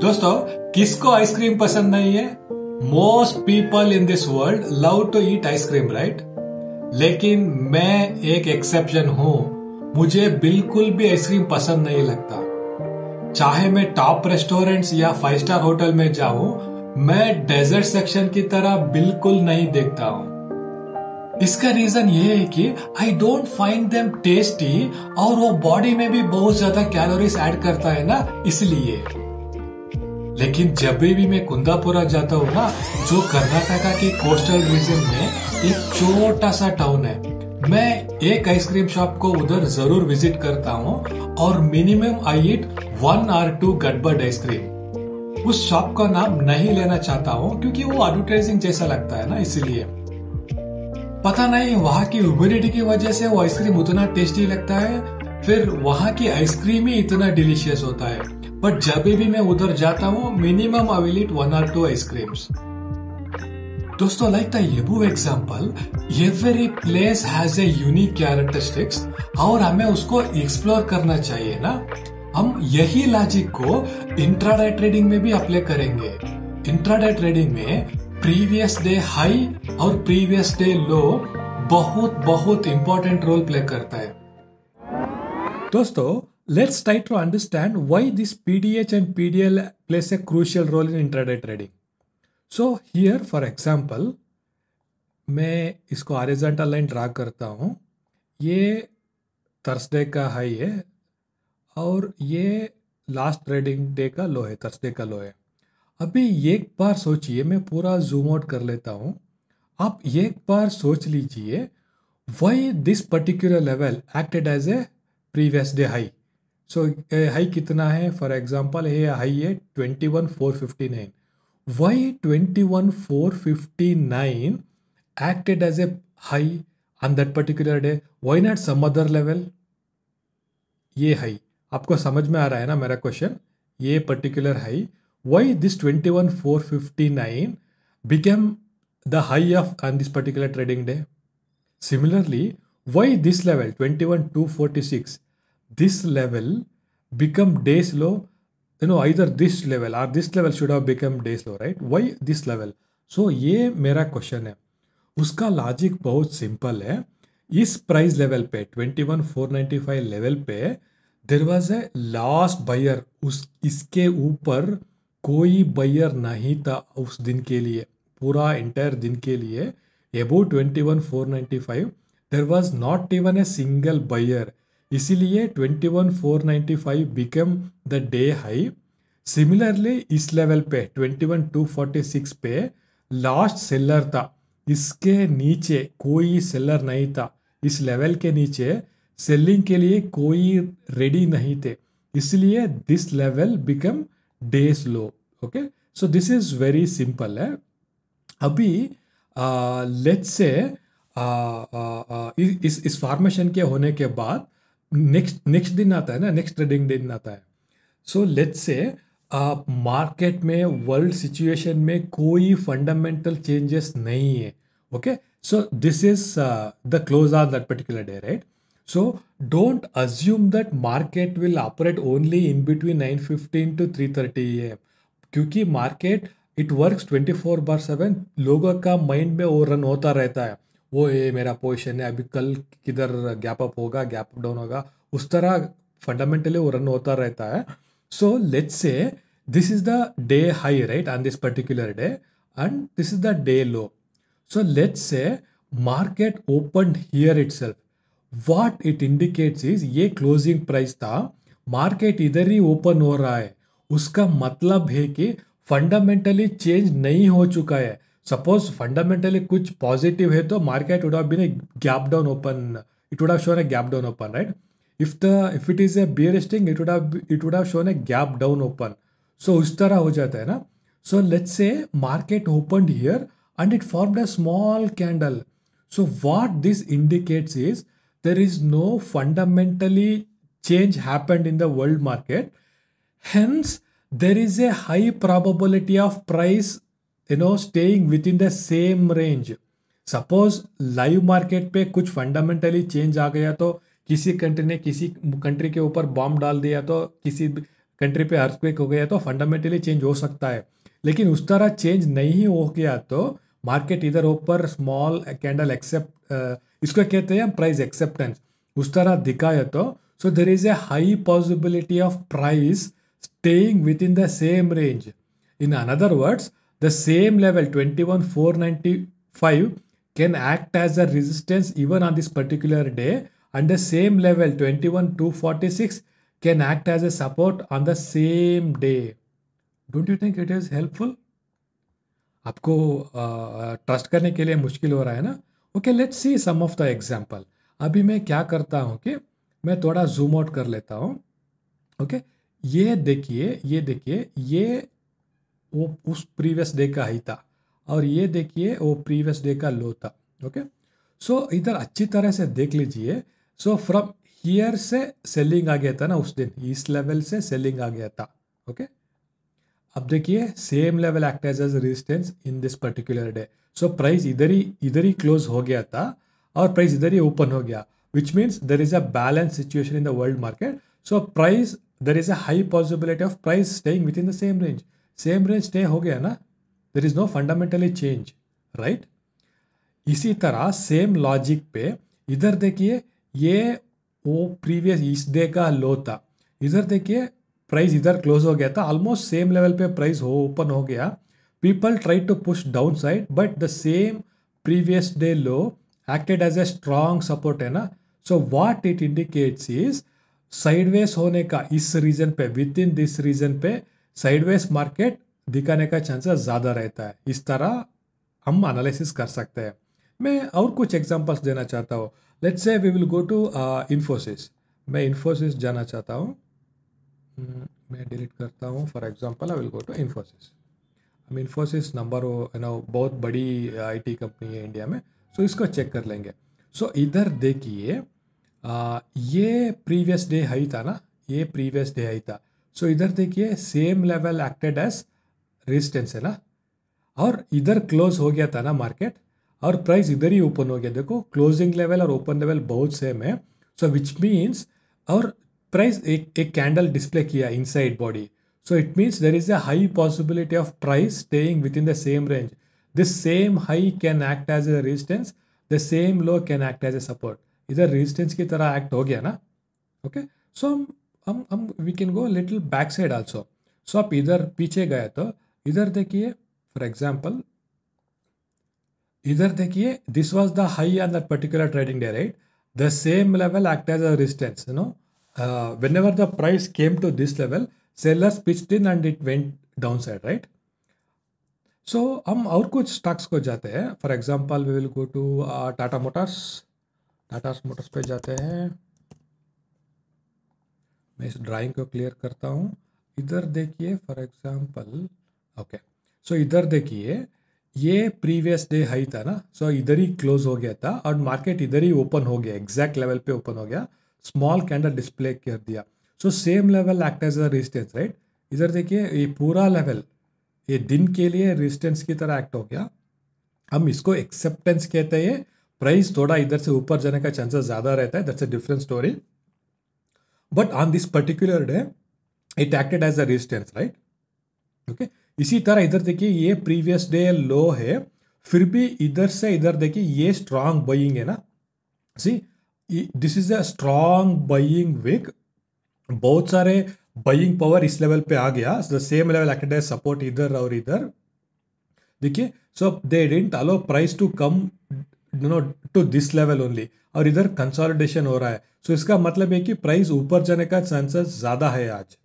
दोस्तों किसको आइसक्रीम पसंद नहीं है most people in this world love to eat ice cream right लेकिन मैं एक एक्सेप्शन हूं मुझे बिल्कुल भी आइसक्रीम पसंद नहीं लगता चाहे मैं टॉप रेस्टोरेंट्स या फाइव स्टार होटल में जाऊं मैं डेजर्ट सेक्शन की तरह बिल्कुल नहीं देखता हूं इसका रीजन ये है कि I don't find them tasty और वो बॉडी में भी बहुत ज्यादा कैलोरीज ऐड करता है ना इसलिए लेकिन जब भी मैं कुंदापुरा जाता हूँ ना जो कर्नाटका के कोस्टल रीजन में एक छोटा सा टाउन है मैं एक आइसक्रीम शॉप को उधर जरूर विजिट करता हूँ और minimum I eat one or two गडबड आइसक्रीम उस शॉप का नाम नहीं लेना चाहता हूँ क्योंकि वो एडवर्टाइजिंग जैसा लगता है ना इसलिए पता नहीं वहाँ की ह्यूमिडिटी की वजह से वो आइसक्रीम उतना टेस्टी लगता है फिर वहाँ की आइसक्रीम ही इतना डिलीशियस होता है बट जब भी मैं उधर जाता हूँ minimum I will eat one or two ice creams दोस्तों like the example every place has a unique characteristics और हमें उसको एक्सप्लोर करना चाहिए ना हम यही लॉजिक को इंट्राडे ट्रेडिंग में भी अप्लाई करेंगे इंट्राडे ट्रेडिंग में प्रीवियस डे हाई और प्रीवियस डे लो बहुत बहुत इंपॉर्टेंट रोल प्ले करता है दोस्तों Let's try to understand why this PDH and PDL plays a crucial role in intraday trading. So here for example, मैं इसको horizontal line draw करता हूँ ये थर्सडे का हाई है और ये लास्ट ट्रेडिंग डे का लो है थर्सडे का लो है अभी एक बार सोचिए मैं पूरा जूम आउट कर लेता हूँ आप एक बार सोच लीजिए why this particular level acted as a previous day high so high कितना है फॉर एग्जाम्पल ये हाई है twenty one four fifty nine why twenty one four fifty nine acted as a high on that particular day why not some other level ये high आपको समझ में आ रहा है ना मेरा क्वेश्चन ये particular high why this twenty one four fifty nine became the high of on this particular trading day similarly why this level twenty one two forty six this level become days low you know either this level or this level should have become days low right why this level so ye mera question hai uska logic bahut simple hai इस price level पे 21495 level पे there was a last buyer उस इसके ऊपर कोई buyer नहीं था उस दिन के लिए पूरा एंटायर दिन के लिए above 21495 there was not even a single buyer इसीलिए 21495 become the day high similarly इस लेवल पे 21246 पे लास्ट सेलर था इसके नीचे कोई सेलर नहीं था इस लेवल के नीचे सेलिंग के लिए कोई रेडी नहीं थे इसलिए this level become day slow okay so this is very simple है अभी लेट्स से इस इस फॉर्मेशन के होने के बाद नेक्स्ट नेक्स्ट दिन आता है ना नेक्स्ट ट्रेडिंग दिन आता है सो लेट्स से मार्केट में वर्ल्ड सिचुएशन में कोई फंडामेंटल चेंजेस नहीं है okay so this is the close on that particular day right so don't assume that market will operate only in only nine fifteen to three thirty a.m. क्योंकि market it works four बार seven लोगों का mind में over run होता रहता है वो ये मेरा पोजिशन है अभी कल किधर गैप अप होगा गैप अप डाउन होगा उस तरह फंडामेंटली वो रन होता रहता है so let's say this is the day high right on this particular day and this is the day low let's say market open here itself what it indicates is ये closing price था market इधर ही open हो रहा है उसका मतलब है कि फंडामेंटली चेंज नहीं हो चुका है सपोज फंडामेंटली कुछ पॉजिटिव है तो market would have been a gap down open it would have shown a gap down open right if the if it is a bear sting it would have it would have shown a gap down open so उस तरह हो जाता है ना so let's say market open here and it formed a small candle so what this indicates is there is no fundamentally change happened in the world market hence there is a high probability of price you know staying within the same range suppose live market पे कुछ fundamentally change आ गया तो किसी country ने किसी country के ऊपर bomb डाल दिया तो किसी कंट्री पे अर्थक्वेक हो गया तो फंडामेंटली चेंज हो सकता है लेकिन उस तरह चेंज नहीं हो गया तो मार्केट इधर ऊपर स्मॉल कैंडल एक्सेप्ट इसको कहते हैं प्राइस एक्सेप्टेंस उस तरह दिखाया तो so there is a high possibility of price staying within the same range in another words The same level 21495 can act as a resistance even on this particular day and the same level 21246 can act as a support on the same day. Don't you think it is helpful? आपको trust करने के लिए मुश्किल हो रहा है ना okay let's see some of the example अभी मैं क्या करता हूँ कि मैं थोड़ा जूम आउट कर लेता हूँ ओके okay? ये देखिए ये देखिए ये वो उस प्रीवियस डे का हाई था और ये देखिए वो प्रीवियस डे का लो था ओके सो so, इधर अच्छी तरह से देख लीजिए सो फ्रॉम हियर से सेलिंग आ गया था ना उस दिन इस लेवल से सेलिंग आ गया था ओके okay? अब देखिए same level act as resistance in this particular day so price इधर ही इधर ही क्लोज हो गया था और प्राइस इधर ही ओपन हो गया which means there is a balance situation in the world market so price there is a high possibility of price staying within the same range same range stay हो गया ना there is no fundamentally change right इसी तरह same logic पे इधर देखिए ये वो प्रीवियस इस डे का लो था इधर देखिए प्राइस इधर क्लोज हो गया था ऑलमोस्ट सेम लेवल पे प्राइस हो ओपन हो गया people try to push down side but the same previous day low acted as a strong support है ना so what it indicates is sideways होने का इस रीजन पे विद इन दिस रीजन पे साइडवेज मार्केट दिखाने का चांसेस ज़्यादा रहता है इस तरह हम एनालिसिस कर सकते हैं मैं और कुछ एग्जांपल्स देना चाहता हूँ let's say we will go to Infosys मैं इन्फोसिस जाना चाहता हूँ हम्म, मैं डिलीट करता हूँ for example I will go to Infosys हम इन्फोसिस नंबर यू नो बहुत बड़ी आईटी uh, कंपनी है इंडिया में सो so इसको चेक कर लेंगे सो so इधर देखिए uh, ये प्रीवियस डे हाई था ना ये प्रीवियस डे हाई था सो so, इधर देखिए same level acted as resistance है ना और इधर क्लोज हो गया था ना मार्केट और प्राइस इधर ही ओपन हो गया देखो क्लोजिंग लेवल और ओपन लेवल बहुत सेम है सो विच मीन्स और प्राइस एक एक कैंडल डिस्प्ले किया inside body so it means there is a high possibility of price staying within the same range this same high can act as a resistance the same low can act as a support इधर resistance की तरह act हो गया ना okay so हम हम we can go little back side also so आप इधर पीछे गए तो इधर देखिए फॉर एग्जाम्पल इधर देखिए this was the high on that particular trading day right the same level act as a resistance you know uh, the price came to this level sellers sellers इन and it went down side right so हम और कुछ stocks को जाते हैं for example we will go to Tata Motors Tata Motors पे जाते हैं मैं इस ड्राइंग को क्लियर करता हूँ इधर देखिए फॉर एग्जाम्पल ओके सो इधर देखिए ये प्रीवियस डे हाई था ना सो so इधर ही क्लोज हो गया था और मार्केट इधर ही ओपन हो गया एग्जैक्ट लेवल पे ओपन हो गया स्मॉल कैंडल डिस्प्ले कर दिया so same level act as a resistance right इधर देखिए ये पूरा लेवल ये दिन के लिए रेजिस्टेंस की तरह एक्ट हो गया हम इसको एक्सेप्टेंस कहते हैं प्राइस थोड़ा इधर से ऊपर जाने का चांसेस ज़्यादा रहता है that's a different story but on this particular day it acted as a resistance right okay इसी तरह इधर देखिए ये प्रीवियस डे लो है फिर भी इधर से इधर देखिए ये स्ट्रांग बाइंग है ना see this is a strong buying wick बहुत सारे बइंग पावर इस लेवल पे आ गया the same level acted as support इधर और इधर देखिए so they didn't allow price to come you know to this level only और इधर कंसोलिडेशन हो रहा है सो so इसका मतलब है कि प्राइस ऊपर जाने का चांसेस ज़्यादा है आज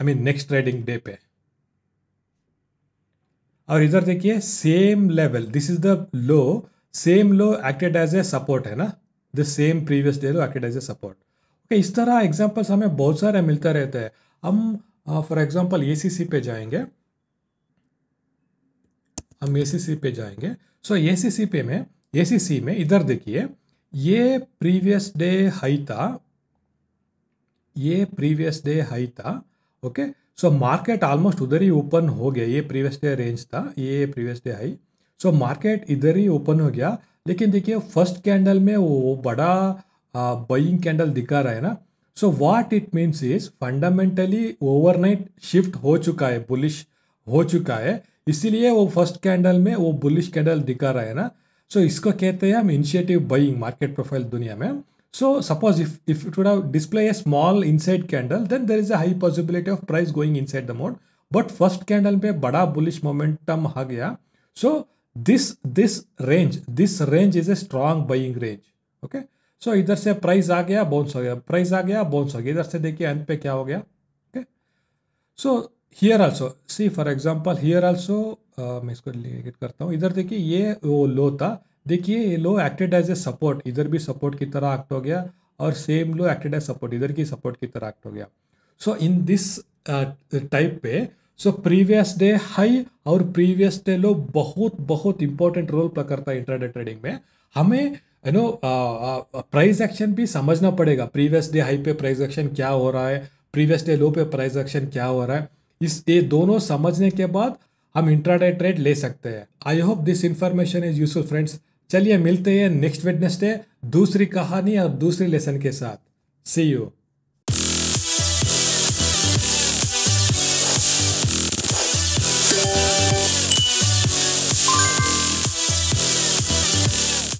I mean next trading day पे और इधर देखिए same level this is the low same low acted as a support है ना the same previous day low acted as a support okay इस तरह एग्जाम्पल्स हमें बहुत सारे मिलते रहते हैं हम फॉर एग्जाम्पल ए पे जाएंगे हम ए पे जाएंगे सो सी ए पे में ए में इधर देखिए ये प्रीवियस डे हाई था ये प्रीवियस डे हाई था ओके सो मार्केट ऑलमोस्ट उधर ही ओपन हो गया ये प्रीवियस डे रेंज था ये previous day high so market इधर ही ओपन हो गया लेकिन देखिए फर्स्ट कैंडल में वो बड़ा बइंग कैंडल दिखा रहा है ना so what it means is fundamentally overnight shift हो चुका है बुलिश हो चुका है इसीलिए वो फर्स्ट कैंडल में वो बुलिश कैंडल दिखा रहा है ना सो so, इसको कहते हैं हम इनिशिएटिव बाइंग मार्केट प्रोफाइल दुनिया में so suppose if if you have display a small inside candle then there is a high possibility of price going inside the mode but first candle पे बड़ा bullish momentum आ गया so this this range this range is a strong buying range okay so इधर से price आ गया bones हो गया price आ गया बोन्स हो गया इधर से देखिए एंड पे क्या हो गया okay so here also see for example here also मैं इसको एडिट करता हूँ इधर देखिए ये वो लो था देखिए ये low acted as a support इधर भी सपोर्ट की तरह एक्ट हो गया और same low acted as support इधर की सपोर्ट की तरह एक्ट हो गया सो इन दिस टाइप पे सो प्रीवियस डे हाई और प्रीवियस डे लो बहुत बहुत इंपॉर्टेंट रोल प्ले करता है इंटरडे ट्रेडिंग में हमें यू नो प्राइस एक्शन भी समझना पड़ेगा प्रीवियस डे हाई पे प्राइस एक्शन क्या हो रहा है प्रीवियस डे लो पे प्राइस एक्शन क्या हो रहा है इस ये दोनों समझने के बाद हम इंट्राडे ट्रेड ले सकते हैं I hope this information is useful friends चलिए मिलते हैं नेक्स्ट वेडनेसडे दूसरी कहानी और दूसरे लेसन के साथ सी यू